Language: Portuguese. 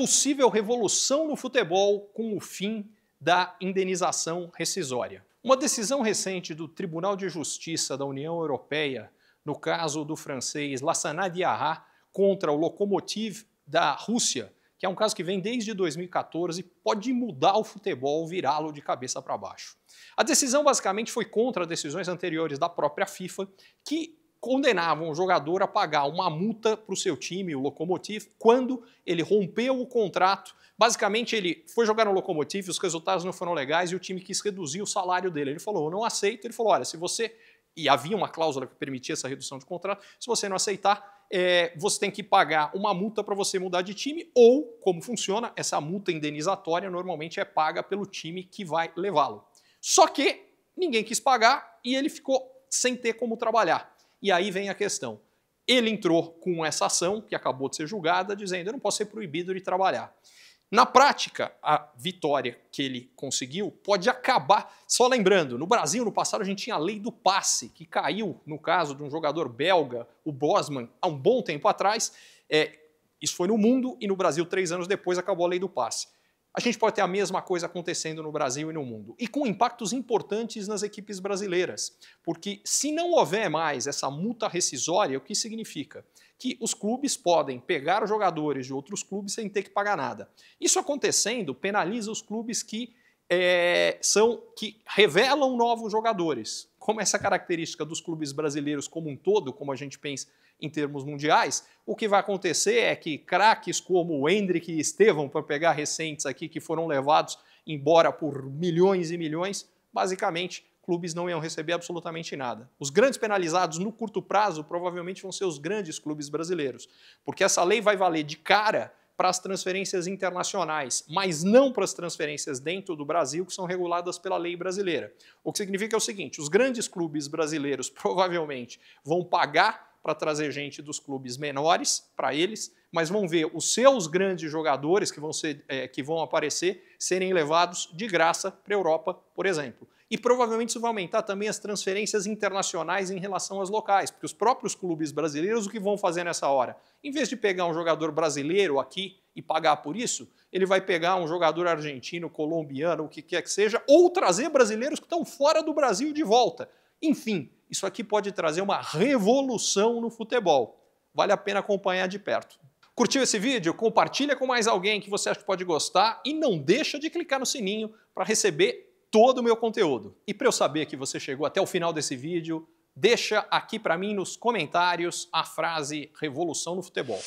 possível revolução no futebol com o fim da indenização rescisória. Uma decisão recente do Tribunal de Justiça da União Europeia, no caso do francês Lassana Diarra contra o Lokomotiv da Rússia, que é um caso que vem desde 2014, pode mudar o futebol, virá-lo de cabeça para baixo. A decisão basicamente foi contra decisões anteriores da própria FIFA, que condenavam o jogador a pagar uma multa para o seu time, o Lokomotiv, quando ele rompeu o contrato. Basicamente, ele foi jogar no Lokomotiv, os resultados não foram legais e o time quis reduzir o salário dele. Ele falou: Eu não aceito. Ele falou: Olha, se você. E havia uma cláusula que permitia essa redução de contrato. Se você não aceitar, é, você tem que pagar uma multa para você mudar de time, ou, como funciona, essa multa indenizatória normalmente é paga pelo time que vai levá-lo. Só que ninguém quis pagar e ele ficou sem ter como trabalhar. E aí vem a questão. Ele entrou com essa ação, que acabou de ser julgada, dizendo: eu não posso ser proibido de trabalhar. Na prática, a vitória que ele conseguiu pode acabar. Só lembrando, no Brasil, no passado, a gente tinha a lei do passe, que caiu no caso de um jogador belga, o Bosman, há um bom tempo atrás. É, isso foi no mundo e no Brasil, três anos depois, acabou a lei do passe a gente pode ter a mesma coisa acontecendo no Brasil e no mundo. E com impactos importantes nas equipes brasileiras. Porque se não houver mais essa multa rescisória, o que significa? Que os clubes podem pegar jogadores de outros clubes sem ter que pagar nada. Isso acontecendo penaliza os clubes que. É, são que revelam novos jogadores. Como essa característica dos clubes brasileiros como um todo, como a gente pensa em termos mundiais, o que vai acontecer é que craques como o Hendrick e Estevam, para pegar recentes aqui, que foram levados embora por milhões e milhões, basicamente clubes não iam receber absolutamente nada. Os grandes penalizados no curto prazo provavelmente vão ser os grandes clubes brasileiros, porque essa lei vai valer de cara para as transferências internacionais, mas não para as transferências dentro do Brasil, que são reguladas pela lei brasileira. O que significa é o seguinte: os grandes clubes brasileiros provavelmente vão pagar para trazer gente dos clubes menores para eles, mas vão ver os seus grandes jogadores que vão, ser, é, que vão aparecer serem levados de graça para a Europa, por exemplo. E provavelmente isso vai aumentar também as transferências internacionais em relação às locais, porque os próprios clubes brasileiros o que vão fazer nessa hora? Em vez de pegar um jogador brasileiro aqui e pagar por isso, ele vai pegar um jogador argentino, colombiano, o que quer que seja, ou trazer brasileiros que estão fora do Brasil de volta. Enfim, isso aqui pode trazer uma revolução no futebol. Vale a pena acompanhar de perto. Curtiu esse vídeo? Compartilha com mais alguém que você acha que pode gostar e não deixa de clicar no sininho para receber todo o meu conteúdo. E para eu saber que você chegou até o final desse vídeo, deixa aqui para mim nos comentários a frase revolução no futebol.